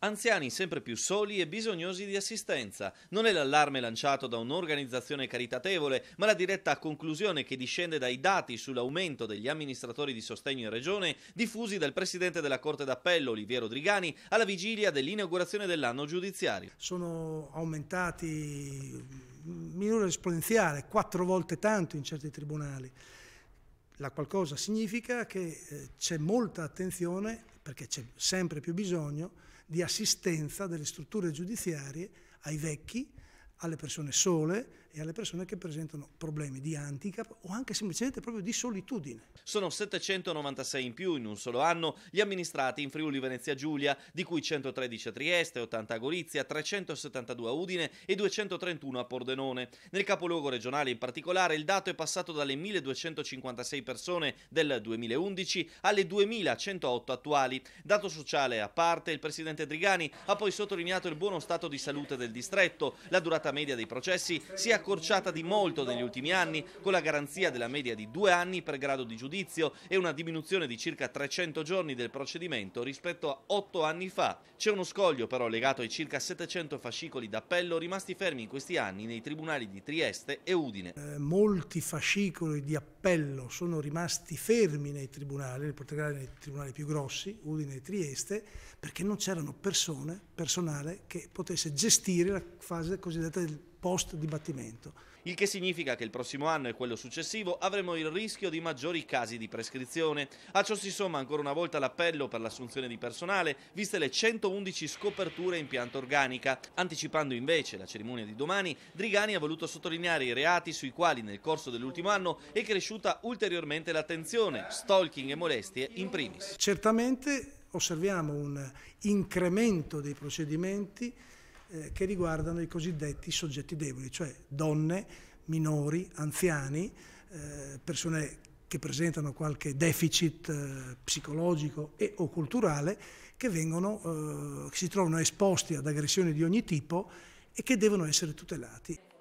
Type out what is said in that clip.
Anziani sempre più soli e bisognosi di assistenza. Non è l'allarme lanciato da un'organizzazione caritatevole, ma la diretta conclusione che discende dai dati sull'aumento degli amministratori di sostegno in regione diffusi dal presidente della Corte d'Appello Oliviero Drigani alla vigilia dell'inaugurazione dell'anno giudiziario. Sono aumentati in misura esponenziale, quattro volte tanto in certi tribunali. La qualcosa significa che eh, c'è molta attenzione, perché c'è sempre più bisogno, di assistenza delle strutture giudiziarie ai vecchi, alle persone sole e alle persone che presentano problemi di handicap o anche semplicemente proprio di solitudine. Sono 796 in più in un solo anno gli amministrati in Friuli Venezia Giulia, di cui 113 a Trieste, 80 a Gorizia, 372 a Udine e 231 a Pordenone. Nel capoluogo regionale in particolare il dato è passato dalle 1256 persone del 2011 alle 2108 attuali. Dato sociale a parte, il presidente Drigani ha poi sottolineato il buono stato di salute del distretto, la durata durata media dei processi si è accorciata di molto negli ultimi anni, con la garanzia della media di due anni per grado di giudizio e una diminuzione di circa 300 giorni del procedimento rispetto a otto anni fa. C'è uno scoglio però legato ai circa 700 fascicoli d'appello rimasti fermi in questi anni nei tribunali di Trieste e Udine. Eh, molti fascicoli di appello sono rimasti fermi nei tribunali, nel particolare nei tribunali più grossi, Udine e Trieste, perché non c'erano persone, personale che potesse gestire la fase cosiddetta durante il post dibattimento. Il che significa che il prossimo anno e quello successivo avremo il rischio di maggiori casi di prescrizione. A ciò si somma ancora una volta l'appello per l'assunzione di personale, viste le 111 scoperture in pianta organica. Anticipando invece la cerimonia di domani, Drigani ha voluto sottolineare i reati sui quali nel corso dell'ultimo anno è cresciuta ulteriormente l'attenzione, stalking e molestie in primis. Certamente osserviamo un incremento dei procedimenti eh, che riguardano i cosiddetti soggetti deboli, cioè donne, minori, anziani, eh, persone che presentano qualche deficit eh, psicologico e o culturale, che, vengono, eh, che si trovano esposti ad aggressioni di ogni tipo e che devono essere tutelati.